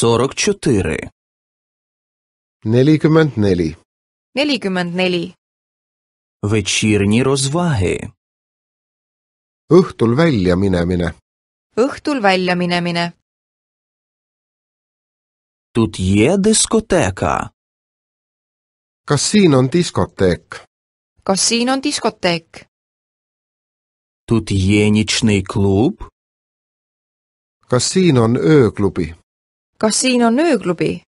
44 nelikümmend neli, nelikümmend neli, Вечірні розваги. õhtul välja minemine, õhtul väljaminemine, Тут є дискотека. kas siin on diskoteek, kas siin on diskoteek, Тут є нічний клуб. kas siin on ööklubi, Kas siin on ööklubi?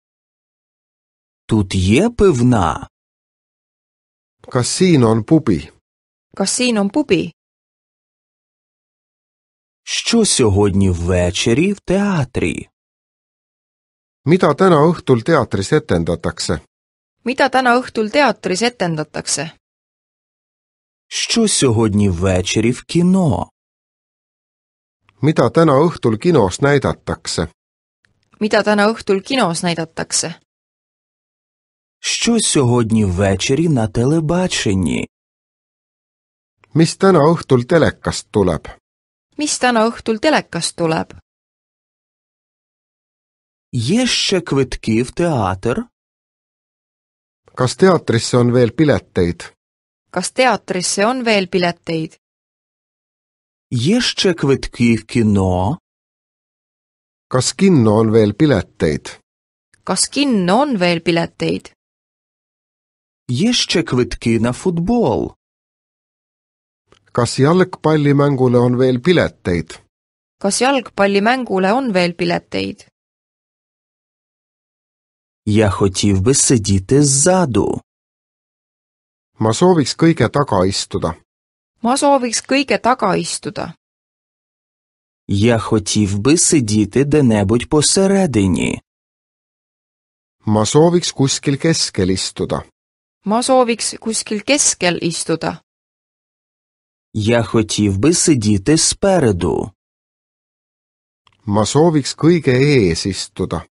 Тут є пивна? Kas siin on pubi? Kas siin on pubi? Що сьогодні ввечері в театрі? Mida täna õhtul teatris etendatakse? Mida täna õhtul teatris etendatakse? Що сьогодні ввечері в кіно? Mida täna õhtul kinos näidatakse? mida täna õhtul kinos näidatakse? Що сьогодні ввечері на телебаченні? mis täna õhtul telekast tuleb? mis täna õhtul telekast tuleb? Jeszcze kvitkii v teater? kas teatrisse on veel pileteid? kas teatrisse on veel pileteid? Jeszcze kvitkii v kino? kas kinno on veel pileteid? kas kinno on veel pileteid? Jeszcze kviitki na futbol. kas jalgpallimängule on veel pileteid? kas jalgpallimängule on veel pileteid? Я хотів би сидіти ззаду. ma sooviks kõige taga istuda. ma sooviks kõige taga istuda. Я хотів би сидіти денебудь посередині. Ma sooviks kuskil keskel istuda. Ma sooviks kuskil keskel istuda. Я хотів би сидіти спереду. Ma sooviks kõige ees istuda.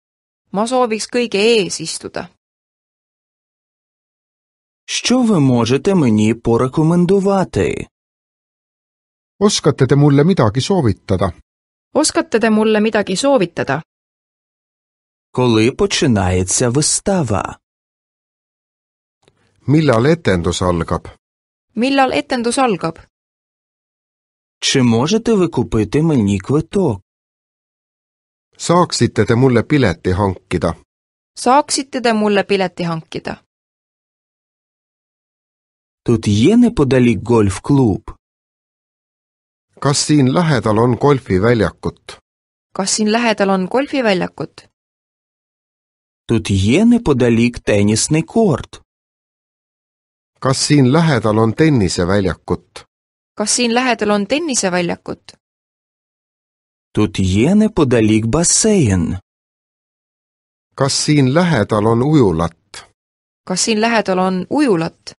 Ma sooviks kõige ees istuda. Що ви можете мені порекомендувати? oskate te mulle midagi soovitada? oskate te mulle midagi soovitada? Коли починається вистава? Millal etendus algab? Millal etendus algab? Чи можете ви купити мені квиток? Saaksite te mulle pileti hankida? Saaksite te mulle pileti hankida? Тут є неподалік гольф-клуб? kas siin lähedal on golfiväljakut? kas siin lähedal on golfiväljakut? Тут є неподалік тенісний корт. kas siin lähedal on tenniseväljakut? kas siin lähedal on tenniseväljakut? Тут є неподалік басейн. kas siin lähedal on ujulat? kas siin lähedal on ujulat?